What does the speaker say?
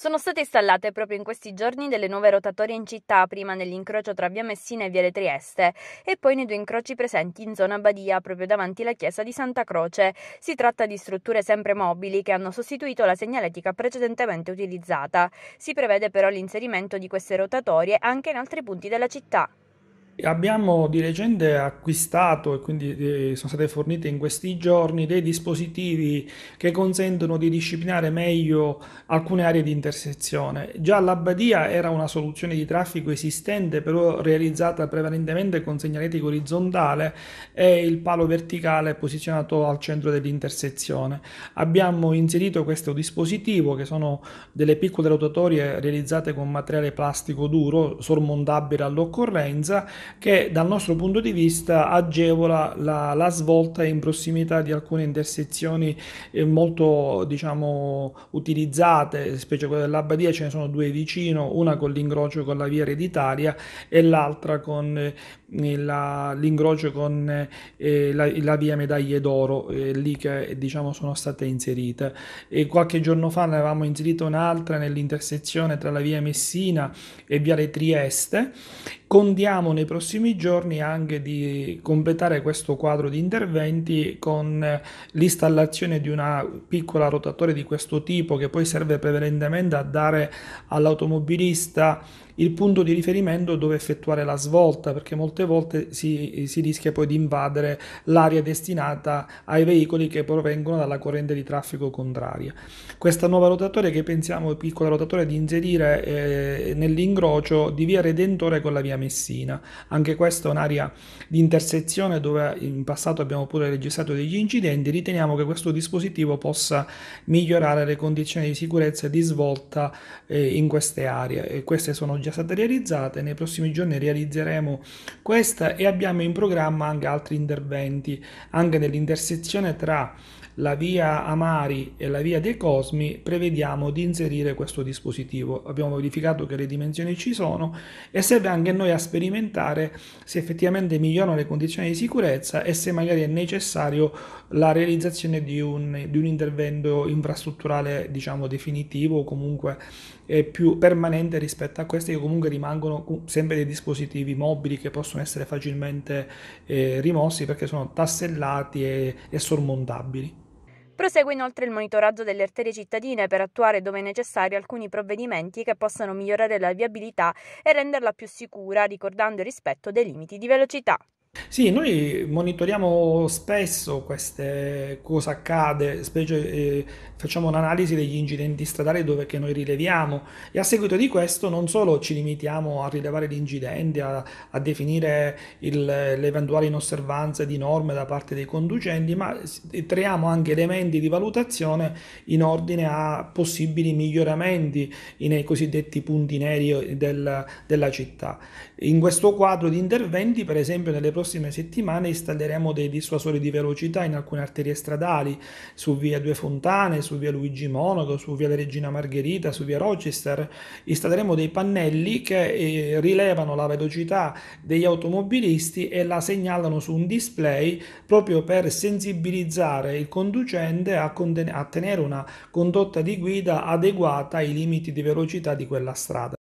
Sono state installate proprio in questi giorni delle nuove rotatorie in città, prima nell'incrocio tra via Messina e viale Trieste e poi nei due incroci presenti in zona Badia, proprio davanti alla chiesa di Santa Croce. Si tratta di strutture sempre mobili che hanno sostituito la segnaletica precedentemente utilizzata. Si prevede però l'inserimento di queste rotatorie anche in altri punti della città. Abbiamo di recente acquistato e quindi eh, sono state fornite in questi giorni dei dispositivi che consentono di disciplinare meglio alcune aree di intersezione. Già la era una soluzione di traffico esistente, però realizzata prevalentemente con segnaletica orizzontale e il palo verticale posizionato al centro dell'intersezione. Abbiamo inserito questo dispositivo che sono delle piccole rotatorie realizzate con materiale plastico duro sormontabile all'occorrenza che dal nostro punto di vista agevola la, la svolta in prossimità di alcune intersezioni eh, molto diciamo, utilizzate, specie quella dell'Abbadia, ce ne sono due vicino, una con l'incrocio con la via ereditaria e l'altra con eh, la, con eh, la, la, via Medaglie d'Oro, eh, lì che diciamo, sono state inserite. E qualche giorno fa ne avevamo inserita un'altra nell'intersezione tra la via Messina e viale Trieste. Condiamo nei prossimi giorni anche di completare questo quadro di interventi con l'installazione di una piccola rotatoria di questo tipo che poi serve prevalentemente a dare all'automobilista il punto di riferimento dove effettuare la svolta, perché molte volte si, si rischia poi di invadere l'area destinata ai veicoli che provengono dalla corrente di traffico contraria. Questa nuova rotatoria che pensiamo, piccola rotatoria, di inserire eh, nell'ingrocio di via Redentore con la via Messina. Anche questa è un'area di intersezione dove in passato abbiamo pure registrato degli incidenti, riteniamo che questo dispositivo possa migliorare le condizioni di sicurezza e di svolta eh, in queste aree. E queste sono già già state realizzate, nei prossimi giorni realizzeremo questa e abbiamo in programma anche altri interventi, anche nell'intersezione tra la via Amari e la via dei Cosmi prevediamo di inserire questo dispositivo. Abbiamo verificato che le dimensioni ci sono e serve anche noi a sperimentare se effettivamente migliorano le condizioni di sicurezza e se magari è necessario la realizzazione di un, di un intervento infrastrutturale diciamo definitivo o comunque eh, più permanente rispetto a queste comunque rimangono sempre dei dispositivi mobili che possono essere facilmente eh, rimossi perché sono tassellati e, e sormontabili. Prosegue inoltre il monitoraggio delle arterie cittadine per attuare dove necessario alcuni provvedimenti che possano migliorare la viabilità e renderla più sicura, ricordando il rispetto dei limiti di velocità. Sì, noi monitoriamo spesso queste cosa accade, specie ehm, facciamo un'analisi degli incidenti stradali dove che noi rileviamo e a seguito di questo non solo ci limitiamo a rilevare gli incidenti, a a definire il le eventuali inosservanze di norme da parte dei conducenti, ma creiamo anche elementi di valutazione in ordine a possibili miglioramenti nei cosiddetti punti neri del della città. In questo quadro di interventi, per esempio nelle prossime settimane installeremo dei dissuasori di velocità in alcune arterie stradali, su via Due Fontane, su via Luigi Monaco, su via La Regina Margherita, su via Rochester. Installeremo dei pannelli che eh, rilevano la velocità degli automobilisti e la segnalano su un display proprio per sensibilizzare il conducente a, a tenere una condotta di guida adeguata ai limiti di velocità di quella strada.